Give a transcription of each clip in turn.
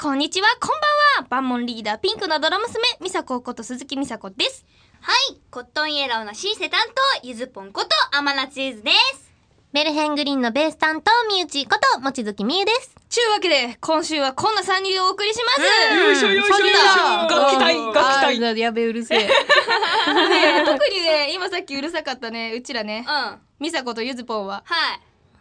こんにちは、こんばんは。バンモンリーダー、ピンクのドラ娘、美佐子こと鈴木美佐子です。はい、コットンイエローのシーセ担当、ゆずぽんこと天夏チーズです。メルヘングリーンのベース担当、みゆちこと、もちづきみゆです。ちゅうわけで、今週はこんな3人をお送りします。よいしょよいしょよいしょ。楽器隊、楽器隊。やべ、うるせえ。特にね、今さっきうるさかったね、うちらね。うん。ミサコとゆずぽんは。はい。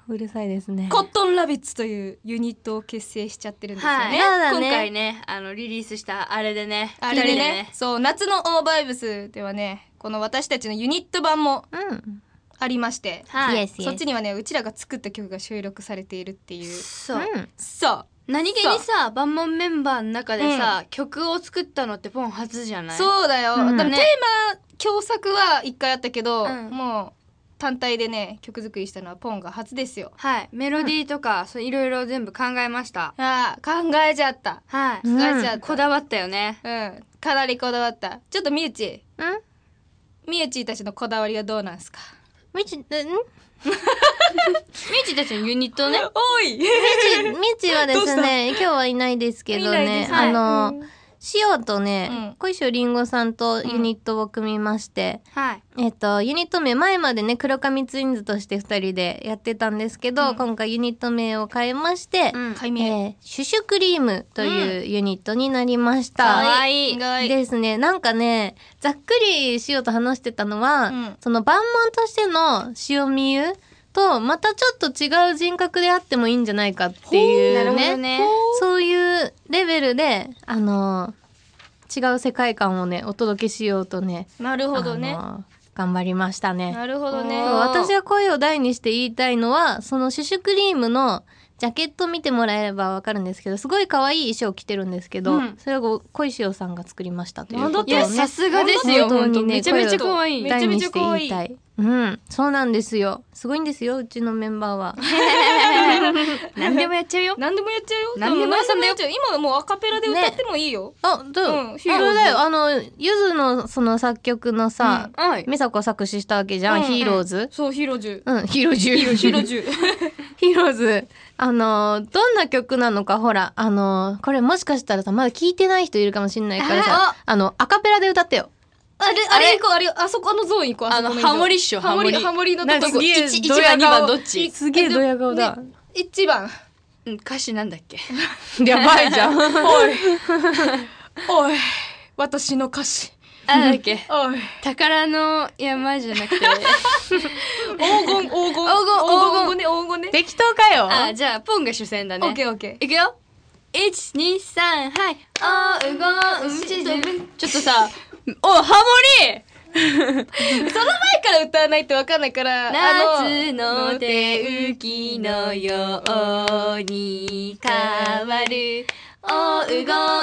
うるさいですねコットンラビッツというユニットを結成しちゃってるんですよね,、はいね今回ねあのリリースしたあれでねあれでねそう夏のオーバイブスではねこの私たちのユニット版もうんありまして、はい、そっちにはねうちらが作った曲が収録されているっていうそう、うんそう何気にさバンモンメンバーの中でさ、曲を作ったのってポン初じゃないそうだよ、うんテーマ共作は一回あったけど、うんも単体でね曲作りしたのはポンが初ですよはいメロディーとか、そういろいろ全部考えましたあー考えちゃったはい、考えちゃったこだわったよねうんかなりこだわったちょっとみゆちうんみゆちたちのこだわりはどうなんすかみち、ん みちたちのユニットねおいみちはですね、今日はいないですけどいいでね、はいあの、塩とね、うん、小石りんごさんとユニットを組みまして、うんはい、えっ、と、ユニット名前までね、黒髪ツインズとして2人でやってたんですけど、うん、今回ユニット名を変えまして、うん、えー、シュシュクリームというユニットになりました。かわいい。ですね。なんかね、ざっくり塩と話してたのは、その万問としての塩みゆとまたちょっと違う人格であってもいいんじゃないかっていうね、ね、そういうレベルであの違う世界観をねお届けしようとねなるほどね頑張りましたねなるほどね私が声を大にして言いたいのはそのシュシュクリームのジャケット見てもらえればわかるんですけどすごい可愛い衣装着てるんですけど、うん、それを小石尾さんが作りましたということをねさすがですよ本当にねめちゃめちゃ可愛いめちゃめちゃ可愛いうん、そうなんですよ。すごいんですよ、うちのメンバーは。何でもやっちゃうよ。何でもやっちゃうよ。何でもやっちゃうよ。今もうアカペラで歌ってもいいよ。ね、あ、どう、うん、ヒーローズ。だよ、あの、ゆずのその作曲のさ、うん、はい、美佐子作詞したわけじゃん、うん、ヒーローズ。そう、ヒーローズ。うん、ヒーローズ。ヒーローズ。ヒーローズ。あの、どんな曲なのか、ほら、あの、これもしかしたらさ、まだ聞いてない人いるかもしんないからさ、ああの、アカペラで歌ってよ。あれ、あれ行こう、あれ、あそこのゾーン行こう。あの、ハモリっしょ、ハモリ。ハモリのとこ。一番、二番どっちすげえドヤ顔だ。一番。うん、歌詞なんだっけ。やばいじゃん。おい。おい。私の歌詞。あ、だっけ。おい。宝の山じゃなくて。黄金、黄金。黄金、黄金。ね、黄金ね。適当かよ。あ、じゃあ、ポンが主戦だね。オッケーオッケー。いくよ。一、二、三、はい。あー、うごん、ちょっとさ、おハモリ その前から歌わないってわかんないから。夏の手浮きのように変わる。おう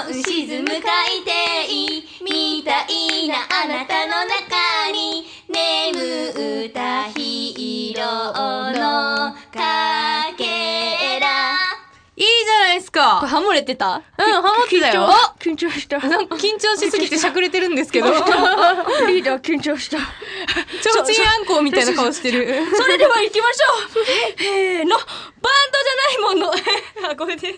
ごう沈む海底みたいなあなたの中に眠ったヒーローの影かこれハモれてたうん、ハモってたよ。緊張した。なんか緊張しすぎてしゃくれてるんですけど。リーダー緊張した。ちょうちんあんこみたいな顔してる。それでは行きましょうせーのバンドじゃないものあ、これで。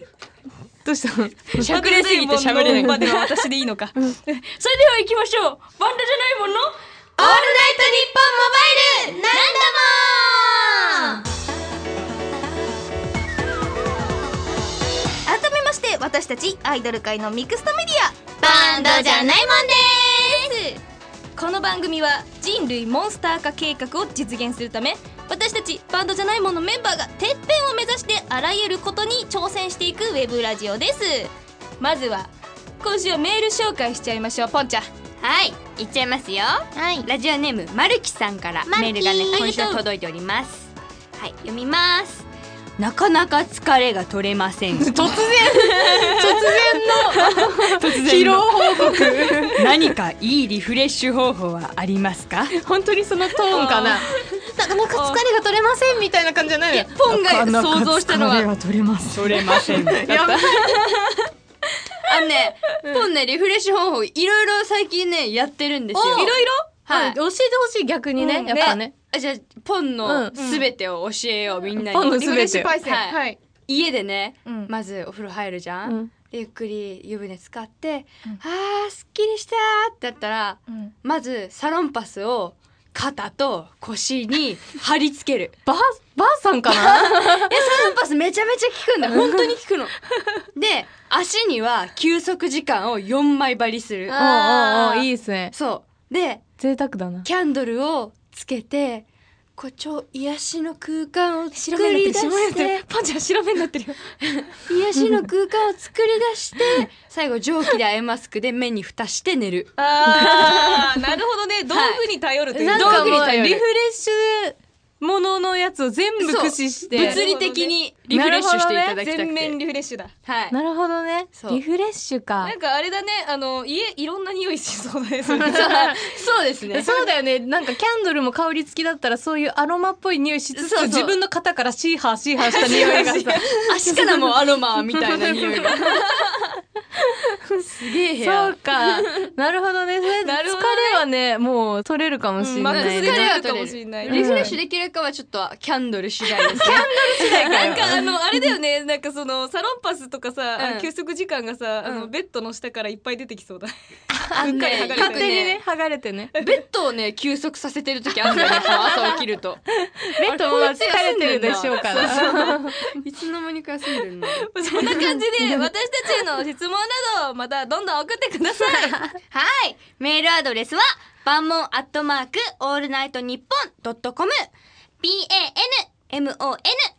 どうしたのしゃくれすぎてしゃべれない。までは私でいいのか。それでは行きましょうバンドじゃないものオールナイトニッポンモバイルなんだもん私たちアイドル界のミクストメディアバンドじゃないもんですこの番組は人類モンスター化計画を実現するため私たちバンドじゃないものメンバーがてっぺんを目指してあらゆることに挑戦していくウェブラジオですまずは今週はメール紹介しちゃいましょうポンちゃんはい行っちゃいますよはいラジオネームまるきさんからメールがね今週届いておりますはい読みますなかなか疲れが取れません 突然突然の疲労報告 何かいいリフレッシュ方法はありますか本当にそのトーンかななかなか疲れが取れませんみたいな感じじゃないポンが想像したのは疲れ取れません取れませんあのね、ポンねリフレッシュ方法いろいろ最近ねやってるんですよいろいろはい、教えてほしい逆にね、やっぱねじゃポンのすべてを教えよう、みんなに。ポンのすべて。はい。家でね、まずお風呂入るじゃん。ゆっくり湯船使って、あーすっきりしたってやったら、まずサロンパスを肩と腰に 貼り付ける。ば、ばあさんかなえ、サロンパスめちゃめちゃ効くんだ。本当に効くの。で、足には休息時間を4枚張りする。おうおうおういいですね。そう。で、贅沢だな。キャンドルをつけて、こう癒しの空間を作り出してパンちゃん白目になってるよ癒しの空間を作り出して最後蒸気でアイマスクで目に蓋して寝るああなるほどね道具に頼るという、はい、道具に頼るリフレッシュもののやつを全部駆使して物理的にリフレッシュしていただきたくて、ね、全面リフレッシュだはいなるほどねリフレッシュかなんかあれだねあの家いろんな匂いしそうだね そうですねそうだよねなんかキャンドルも香り付きだったらそういうアロマっぽい匂いしつつ自分の肩からシーハーシーハーした匂いがさ 足からもアロマみたいな匂いが すげえそうか。なるほどね。それで疲れはね、もう取れるかもしれない、ね。疲れは取れるリフレッシュできるかはちょっとキャンドル次第です、ね。キャンドル次第か。なんかあの、あれだよね。なんかその、サロンパスとかさ、うん、休息時間がさ、あの、ベッドの下からいっぱい出てきそうだ。うっかり剥がれて、ね、勝手にね、剥がれてね。ベッドをね、休息させてる時あるんだよね。朝起きると。ベッドも疲れてるでしょうから。いつの間にか休んでるの。そんな感じで、私たちの質問などまたどんどん送ってください はいメールアドレスは万問アットマークオールナイトニッポンドットコム PANMON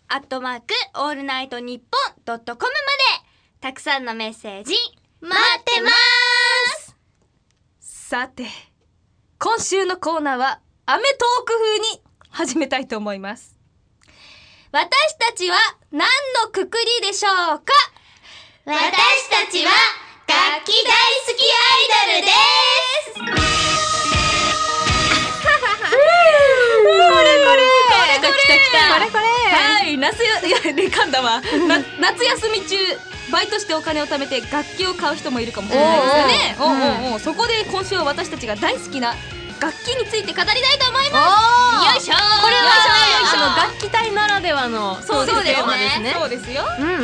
アットマークオールナイトニッポンドットコムまでたくさんのメッセージ待ってますさて今週のコーナーはアメトーク風に始めたいと思います私たちは何のくくりでしょうか私たちは楽器大好きアイドルです これこれこれこれこれこれはい夏やいや噛んだわ夏休み中バイトしてお金を貯めて楽器を買う人もいるかもしれないですよねそこで今週は私たちが大好きな楽器について語りたいと思いますよいしょこれはよいしょ楽器隊ならではのそうですねそうですよ、うんうん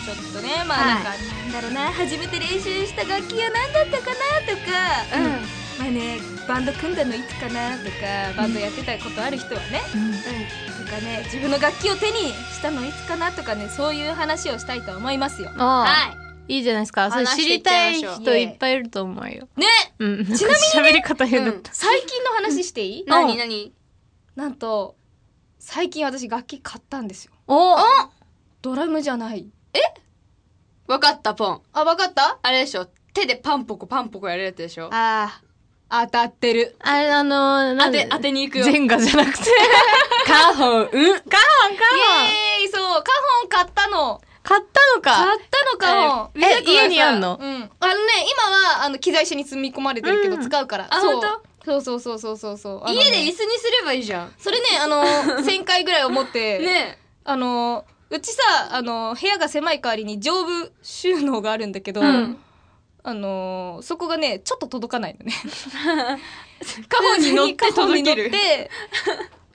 ちょっとねまあなんか、なんだろうな初めて練習した楽器は何だったかなとか、うんまあねバンド組んだのいつかなとかバンドやってたことある人はね、うん、とかね自分の楽器を手にしたのいつかなとかねそういう話をしたいと思いますよ。はいいいじゃないですか。それ知りたい人いっぱいいると思うよ。ねうん。ちなみに、ね、喋り方変だった、うん、最近の話していい、うん、何何なんと、最近私楽器買ったんですよ。おおドラムじゃない。えわかった、ポン。あ、わかったあれでしょ。手でパンポコパンポコやるやつでしょ。ああ。当たってる。あれ、あのー、当て、当てに行くよ。ジェンガじゃなくて。カホン、うん。カホン、カホン。イェーイ、そう、カホン買ったの。買ったのか買ったのかも、えー、え家にあんの、うん、あのね今はあの機材車に積み込まれてるけど使うから、うん、あ本当そうそうそうそうそうね、家で椅子にすればいいじゃんそれねあの1,000回ぐらい思ってねあのうちさあの部屋が狭い代わりに丈夫収納があるんだけど、うん、あのそこがねちょっと届かないのね カモに乗って届ける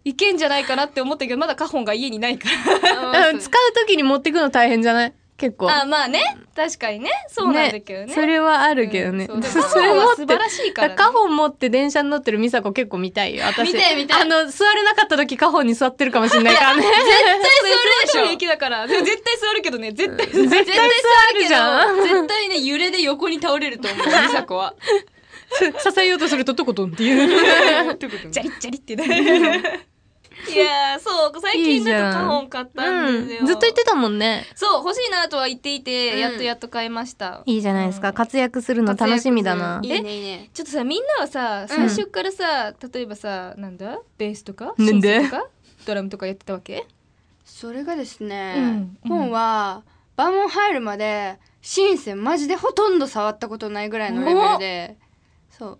いけんじゃないかなって思ったけど、まだカホンが家にないから使う時に持ってくの大変じゃない結構。あ、まあね。確かにね。そうなんだけどね。ねそれはあるけどね。うん、そそれは素晴らしいから、ね。カホン持って電車に乗ってる美佐子結構見たいよ。私。見た見たあの、座れなかった時カホンに座ってるかもしれないからね。絶対 座るでしょ。駅だから。絶対座るけどね。絶対、絶対座るじゃん。絶対ね、揺れで横に倒れると思う、美佐子は。支えようとするとトコトンっていう。ジャリジャリってね。いやそう最近だとカホン買ったんですよ、うん、ずっと言ってたもんねそう欲しいなとは言っていて、うん、やっとやっと買いましたいいじゃないですか、うん、活躍するの楽しみだなえいいねいいねちょっとさみんなはさ最初からさ、例えばさなんだベースとかドラムとかやってたわけそれがですね、本はバーモン入るまでシンセマジでほとんど触ったことないぐらいのレベルでそう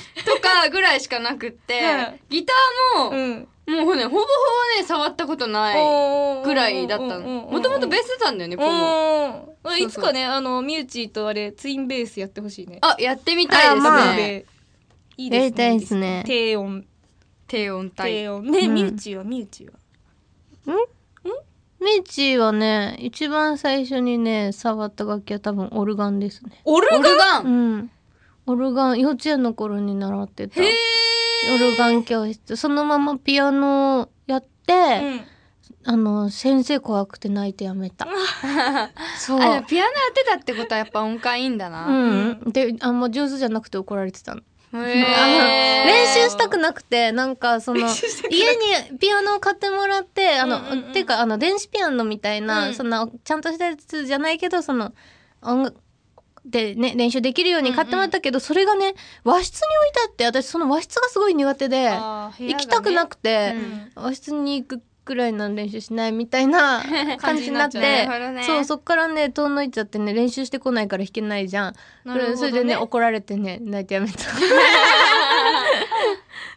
とかぐらいしかなくって、ギターも、うんもうね、ほぼほぼね、触ったことないぐらいだったの。もともとベースだったんだよね、このそういつかね、あの、ミューチーとあれ、ツインベースやってほしいね。あ、やってみたいですね。まあ、いいですね。たいですね。低音。低音帯。低音。ね、うん、ミューチーは、ミューチーは。んんミーチーはね、一番最初にね、触った楽器は多分オルガンですね。オルガンうん。オルガン、幼稚園の頃に習ってた。オルガン教室。そのままピアノやって、あの、先生怖くて泣いてやめた。そう。ピアノやってたってことはやっぱ音感いいんだな。うん。で、あんま上手じゃなくて怒られてたの。練習したくなくてなんかその家にピアノを買ってもらってあの、っていうかあの電子ピアノみたいな、そんなちゃんとしたやつじゃないけどその音楽でね、練習できるように買ってもらったけど、うんうん、それがね、和室に置いたって、私その和室がすごい苦手で、ね、行きたくなくて、うん、和室に行くくらいの練習しないみたいな 感じになってね、そうそっからね遠のいちゃってね練習してこないから弾けないじゃん、ね、それでね怒られてね泣いてやめた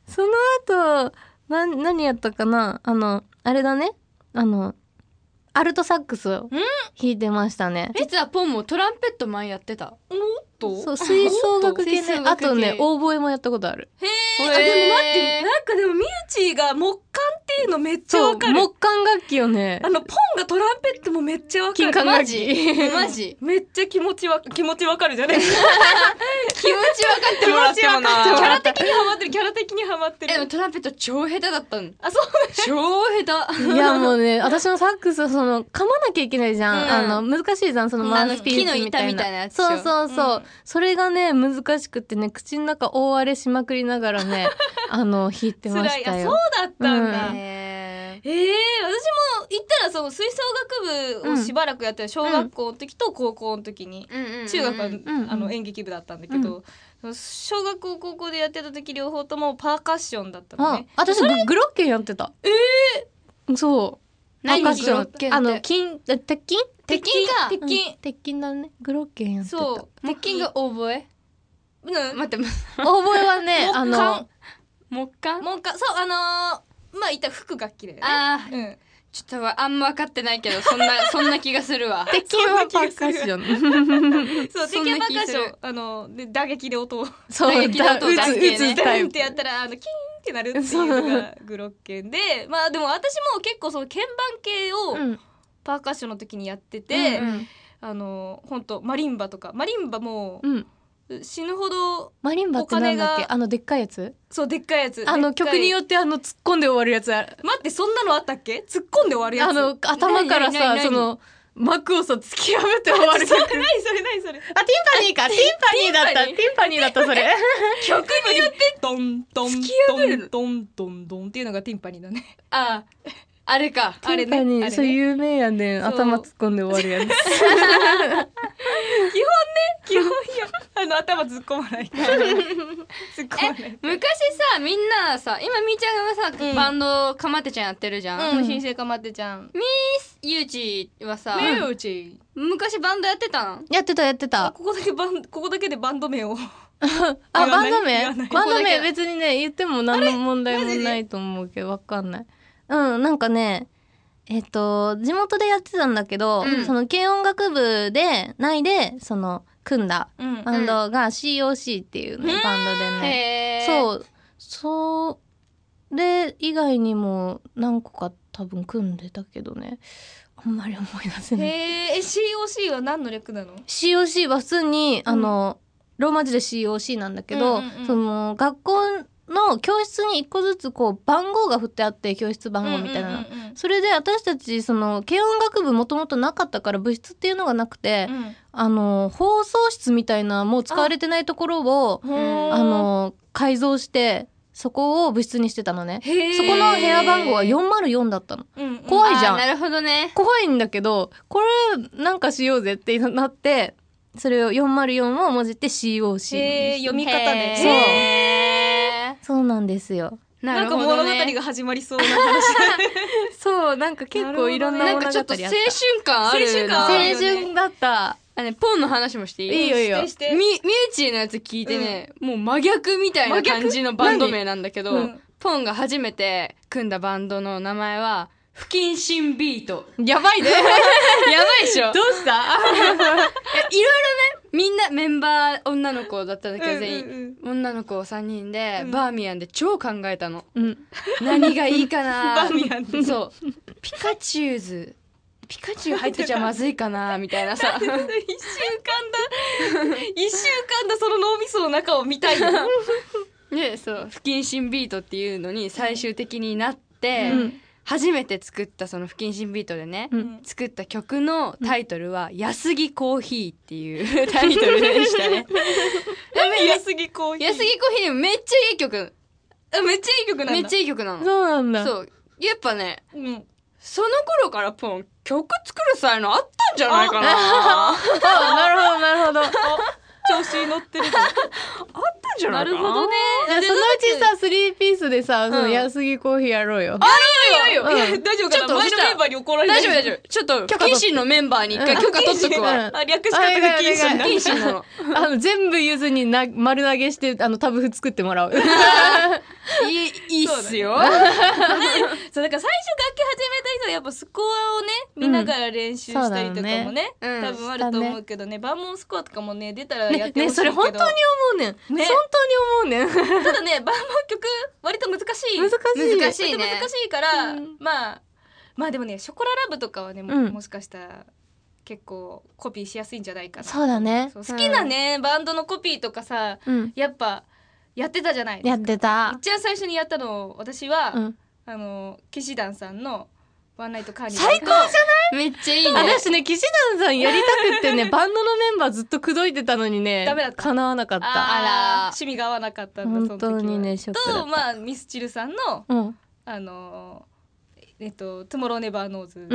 その後な何やったかなあのあれだねあのアルトサックスを弾いてましたね、実はポンもトランペット前やってたそう、吹奏楽系ね。あとね、オーボエもやったことある。へえ。あ、でも待って、なんかでも、ミューチーが木管っていうのめっちゃわかる。木管楽器よね。あの、ポンがトランペットもめっちゃわかる。マジマジめっちゃ気持ちわ、気持ちわかるじゃない 気持ちわかってもらってもな。キャラ的にハマってる、キャラ的にハマってる。でもトランペット超下手だったの。あ、そう超下手。いや、もうね、私のサックス、その、噛まなきゃいけないじゃん。あの、難しいじゃん、そのマウスピースみたいな。木の板みたいなやつ。そうそうそう。それがね難しくてね口の中大荒れしまくりながらね あの弾いてましたよ。そうだったんだ、うん、えー、私も行ったらその吹奏楽部をしばらくやってた、小学校の時と高校の時に、うん、中学は、あの演劇部だったんだけど、小学校高校でやってた時両方ともパーカッションだったのね。あ私グロッケンやってた。ええー、そう。何かグロッケンあの金鉄筋鉄筋か鉄筋、鉄筋だねグロッケンやってたそう鉄筋が覚えうん待って覚えはねあの木管木管そうあのー、まあいった服が器だねああうんちょっとあんま分かってないけどそんな そんな気がするわ。鉄筋はパーカッション。そう鉄筋パーカッションあので打撃で音を。そう打撃で音を打つ打つタイプ。ってやったらあのキンってなるっていうのがグロッケンでまあでも私も結構その鍵盤系をパーカッションの時にやってて、うんうん、あの本当マリンバとかマリンバも、うん死ぬほどマリンバってなんだっけあのでっかいやつそうでっかいやつあの曲によってあの突っ込んで終わるやつ待ってそんなのあったっけ突っ込んで終わるやつあの頭からさそのマクオさ突き破って終わる曲 それな何それな何それあティンパニーかティンパニーだったティンパニーだったそれ 曲によってド ンドンドンドンドンドンっていうのがティンパニーだねあああれかあれねに、そう有名やねん頭突っ込んで終わるやん基本ね基本よあの頭突っ込まないか突っ込まない 昔さみんなさ今みーちゃんがさ、うんバンドかまってちゃんやってるじゃん、うん、新生かまってちゃん。みゆうちはさ、ゆうち。昔バンドやってたんやってたやってたここだけバン、ここだけでバンド名を。あバンド名バンド名別にね言っても何の問題もないと思うけどわかんないうんなんかねえっと地元でやってたんだけど、うん、その軽音楽部でないでその組んだバンドが COC っていうね、うん、バンドでねそうそれ以外にも何個か多分組んでたけどねあんまり思い出せないえ COC は何の略なの ?COC は普通にあの、うん、ローマ字で COC なんだけど、その学校の教室に一個ずつこう番号が振ってあって教室番号みたいな、それで私たちその軽音楽部もともとなかったから部室っていうのがなくて、うん、あの放送室みたいなもう使われてないところをあの改造してそこを部室にしてたのねそこの部屋番号は404だったの、うんうん、怖いじゃんなるほどね怖いんだけどこれなんかしようぜってなってそれを404を文字って COC にし読み方でそうそうなんですよなんか物語が始まりそうな話 そうなんか結構いろんな物語あった、なんかちょっと青春感ある青春だったあポンの話もしていいいいよいいよ。ミューチーのやつ聞いてね、もう真逆みたいな感じのバンド名なんだけど、ポンが初めて組んだバンドの名前は、不謹慎ビート。やばいね。やばいでしょ。どうした バー女の子だったんだけど全員、女の子3人で、バーミヤンで超考えたの何がいいか バなーミヤン そうピカチュウズピカチュウ入ってちゃまずいかなみたいなさ 一週間だ一週間だその脳みその中を見たいねそう不謹慎ビートっていうのに最終的になって、うん初めて作ったその不謹慎ビートでね、うん、作った曲のタイトルは「安木コーヒー」っていう タイトルでしたね。安木コーヒー安木コーヒーめっちゃいい曲めっちゃいい曲なんだめっちゃいい曲なのそうなんだそうやっぱね、うん、その頃からポン曲作る際のあったんじゃないかなあなるほどなるほど 調子に乗ってるあんじゃないかな。なるほどね。そのうちさ、スリーピースでさ、その安木コーヒーやろうよ。あ、いいよいいよ。うん、大丈夫かなちょっと前のメンバーに怒られる。大丈夫大丈夫。ちょっと、謹慎のメンバーに一回許可取っとくわ。あ、略し方が謹慎な。謹の。あの、全部ゆずにな丸投げして、あの、タブフ作ってもらう。いい、いいっすよ。そう、だから最初楽器始めた人はやっぱスコアをね、見ながら練習したりとかもね、多分あると思うけどね、万問スコアとかもね、出たらやってほしいけど。ね、それ本当に思うねん。ね。当に思うねんただね万能曲割と難しい難しい難しい、ね、難しいから、うん、まあまあでもねショコララブとかはねも,、もしかしたら結構コピーしやすいんじゃないかなそうだね好きなね、バンドのコピーとかさ、やっぱやってたじゃないやってた一番最初にやったの私は、あの騎士団さんの「ワンナイトカーニバル」最高じゃめっちゃいいね私ね岸田さんやりたくってね バンドのメンバーずっと口説いてたのにねダメだったわなかったあら趣味が合わなかったんだ本当にねショックだとまあミスチルさんの、うん、あのえっと「トゥモローネバーノーズ」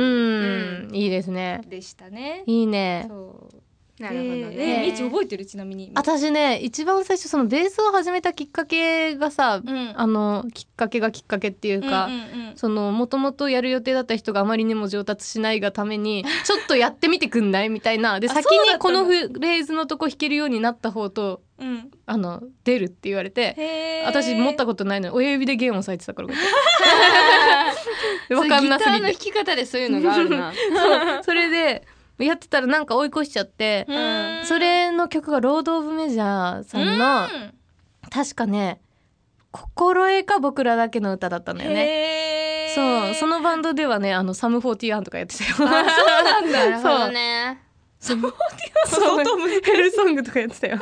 うん、いいですねでしたねいいねそうなるほどね。みち覚えてるちなみに。私ね一番最初そのベースを始めたきっかけがさ、うん、あのきっかけがきっかけっていうか、うんうんうん、そのもともとやる予定だった人があまりにも上達しないがために ちょっとやってみてくんないみたいなで先にこのフレーズのとこ弾けるようになった方とうん、あの出るって言われて私持ったことないのに親指で弦を押さえてたから分 かんなすぎてギターの弾き方でそういうのがあるな それでやってたらなんか追い越しちゃって、それの曲がロード・オブ・メジャーさんの、確かね「心得か僕らだけの歌」だったんだよね。そうそのバンドではねあのサム41とかやってたよ。そうなんだ なるほどね。サム41相当ムヘルソングとかやってたよ。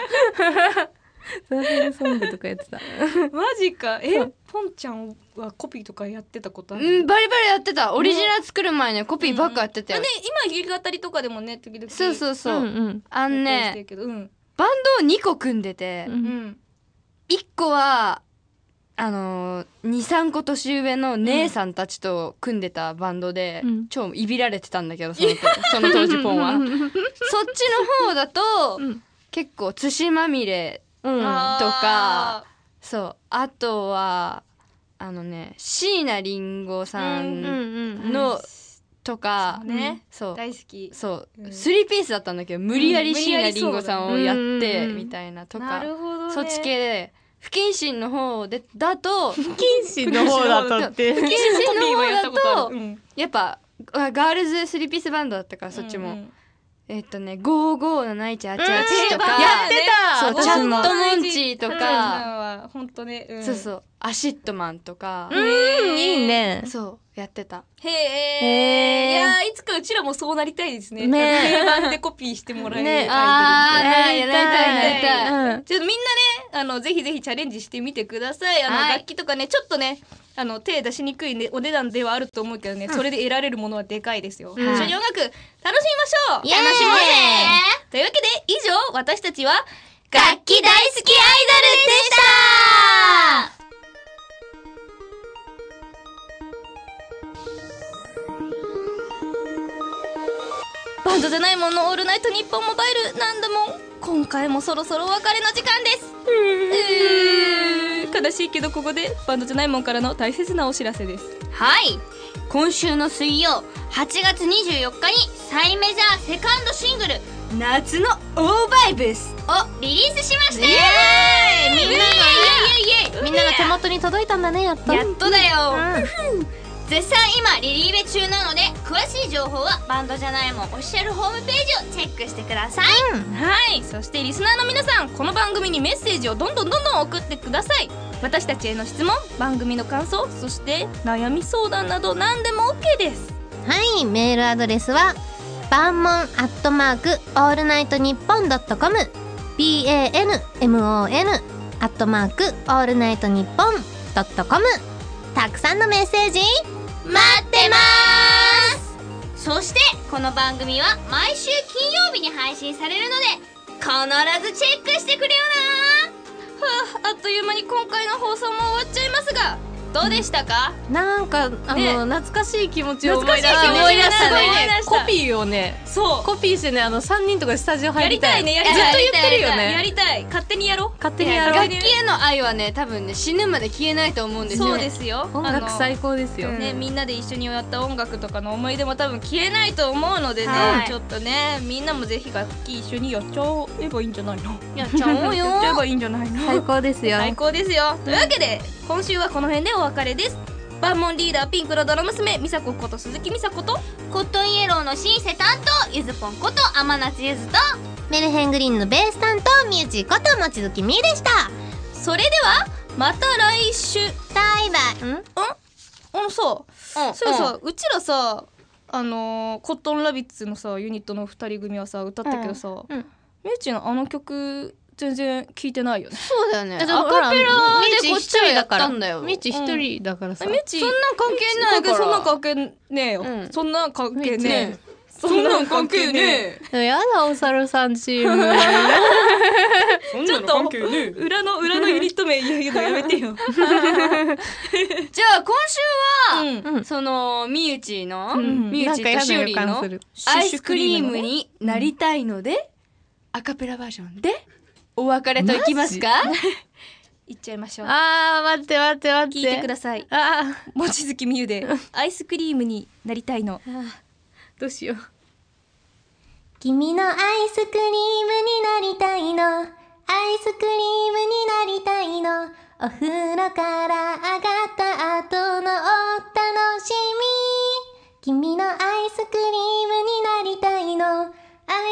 サーフィンソングとかやってた マジかえポンちゃんはコピーとかやってたことあるうんバリバリやってたオリジナル作る前ねコピーばっかやってたよ、うん、で今弾き語りとかでもね時々そうそうそう、うんうん、あんね、うん、バンドを2個組んでて、うん、1個はあのー、23個年上の姉さんたちと組んでたバンドで、うん、超いびられてたんだけどそのその当時ポンは そっちの方だと、結構つしまみれうん、とかそうあとはあのね椎名林檎さんの、とか、ね、そう大好きそう、うん、スリーピースだったんだけど無理やり椎名林檎さんをやってみたいなとか、なるほどそっち系で不謹慎の方でだと不謹慎の方だとって不謹慎の方だとやっぱガールズスリーピースバンドだったからそっちも。えっとね、557188とか、やってたそう、チャットモンチーとか、本当ね、うん、そうそうアシットマンとかうんいいねそうやってたへえいやいつかうちらもそうなりたいですね定番でコピーしてもらえるねあいやりたいりたい、みんなねあのぜひぜひチャレンジしてみてくださいあの、はい、楽器とかねちょっとねあの手出しにくい、ね、お値段ではあると思うけどね、うん、それで得られるものはでかいですよ、うん、一緒に音楽楽しみましょう楽しもうというわけで以上私たちは楽器大好きアイドルでした本の「オールナイトニッポンモバイル」なんだもん今回もそろそろお別れの時間です悲しいけどここでバンドじゃないもんからの大切なお知らせですはい今週の水曜8月24日にサイメジャーセカンドシングル「夏のオーバイブス」をリリースしましたイエーイみんなが手元に届いたんだねやっとやっとだよ、うん絶賛今リリーベ中なので詳しい情報はバンドじゃないもんオフィシャルホームページをチェックしてください、うん、はいそしてリスナーの皆さんこの番組にメッセージをどんどんどんどん送ってください私たちへの質問番組の感想そして悩み相談など何でも OK ですはいメールアドレスは万門アットマークオールナイトニッポンドットコム BANMON アットマークオールナイトニッポンドットコムたくさんのメッセージ待ってますそしてこの番組は毎週金曜日に配信されるので必ずチェックしてくれよなはあ、あっという間に今回の放送も終わっちゃいますがどうでしたかなんかあの、ね、懐かしい気持ちを思い出したねコピーをねそうコピーしてねあの三人とかスタジオ入りたいねやりたいずっと言ってるよねやりたい勝手にやろう勝手にやろう楽器への愛はね多分ね死ぬまで消えないと思うんですよそうですよ音楽最高ですよねみんなで一緒にやった音楽とかの思い出も多分消えないと思うのでねちょっとねみんなもぜひ楽器一緒にや っちゃえばいいんじゃないのやっちゃおうよやっちゃえばいいんじゃないの最高ですよ最高ですよというわけで今週はこの辺でお別れです万門リーダーピンクの泥娘美佐子こと鈴木美佐子とコットンイエローのシンセ担当ゆずぽんこと天夏ゆずとメルヘングリーンのベース担当ージーこと望月みゆでしたそれではまた来週バイバイんうんあのさ、うん、そうそうん、うちらさあのー、コットンラビッツのさユニットの2人組はさ歌ったけどさ、うんうん、ージちのあの曲全然聞いてないよねそうだよねアカペラでこっちやったんだよみち一人だからさ、うん、そんな関係ないからそんな関係ねえよ、そんな関係ねえそんなん関係ねえ。やだ、お猿さんチーム。ちょっと、裏の、裏のユニット名言うけやめてよ。じゃあ、今週は、その、みゆちの、みゆちとしおりの、アイスクリームになりたいので、アカペラバージョンで、お別れといきますか 行っちゃいましょうああ待って待って待って聞いてくださいああ望月美優で アイスクリームになりたいのどうしよう君のアイスクリームになりたいのアイスクリームになりたいのお風呂から上がった後のお楽しみ君のアイスクリームになりたいのア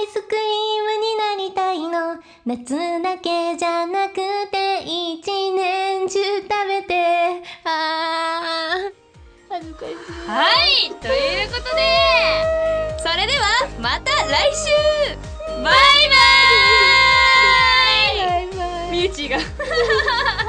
イスクリームになりたいの夏だけじゃなくて一年中食べてあー恥ずかしいはいということでそれではまた来週バイバイバイバイ身内が